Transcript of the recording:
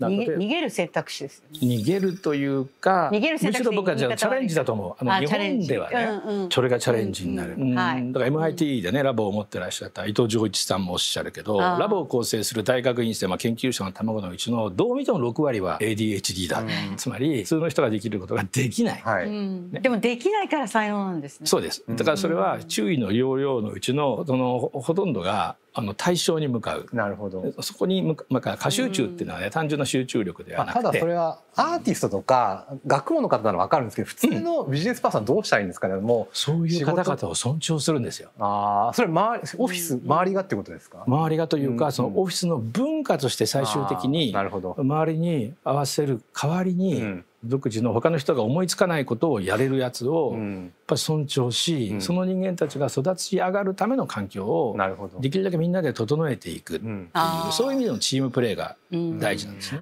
逃げる選択肢です、ね、逃げるというか逃げる選択肢むしろ僕はじゃチャレンジだと思うあの日本ではね、うんうん、それがチャレンジになる、うんはい、だから MIT でねラボを持ってらっしゃった伊藤浄一さんもおっしゃるけどラボを構成する大学院生、まあ、研究者の卵のうちのどう見ても6割は ADHD だ、うん、つまり普通の人ができることができない、はいね、でもできないから才能なんですねそうですだからそれは注意の要領のうちのそのほとんどがあの対象に向かうなるほどそこに向か、まあ、過集中っていうのはね単純な集中力ではなくて、ただそれはアーティストとか学問の方なら分かるんですけど普通のビジネスパーソンどうしたらいいんですかね、うん、もうそういう方々を尊重するんですよああそれ周りオフィス周りがってことですか周りがというか、うん、そのオフィスの文化として最終的に周りに合わせる代わりに、うん独自の他の人が思いつかないことをやれるやつをやっぱり尊重し、うん、その人間たちが育ち上がるための環境をできるだけみんなで整えていくっていう、そういう意味でのチームプレーが大事なんですね。